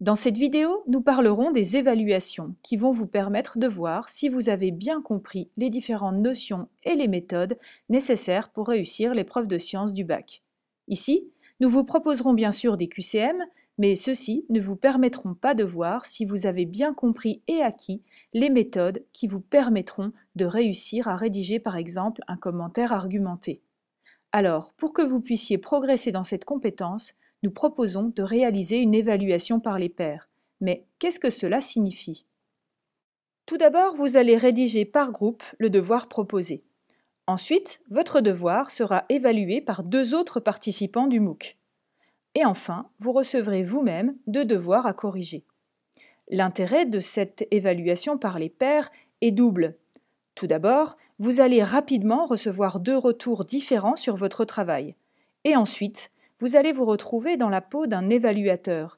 Dans cette vidéo, nous parlerons des évaluations qui vont vous permettre de voir si vous avez bien compris les différentes notions et les méthodes nécessaires pour réussir l'épreuve de sciences du bac. Ici, nous vous proposerons bien sûr des QCM, mais ceux-ci ne vous permettront pas de voir si vous avez bien compris et acquis les méthodes qui vous permettront de réussir à rédiger par exemple un commentaire argumenté. Alors, pour que vous puissiez progresser dans cette compétence, nous proposons de réaliser une évaluation par les pairs. Mais qu'est-ce que cela signifie Tout d'abord, vous allez rédiger par groupe le devoir proposé. Ensuite, votre devoir sera évalué par deux autres participants du MOOC. Et enfin, vous recevrez vous-même deux devoirs à corriger. L'intérêt de cette évaluation par les pairs est double. Tout d'abord, vous allez rapidement recevoir deux retours différents sur votre travail. Et ensuite, vous allez vous retrouver dans la peau d'un évaluateur,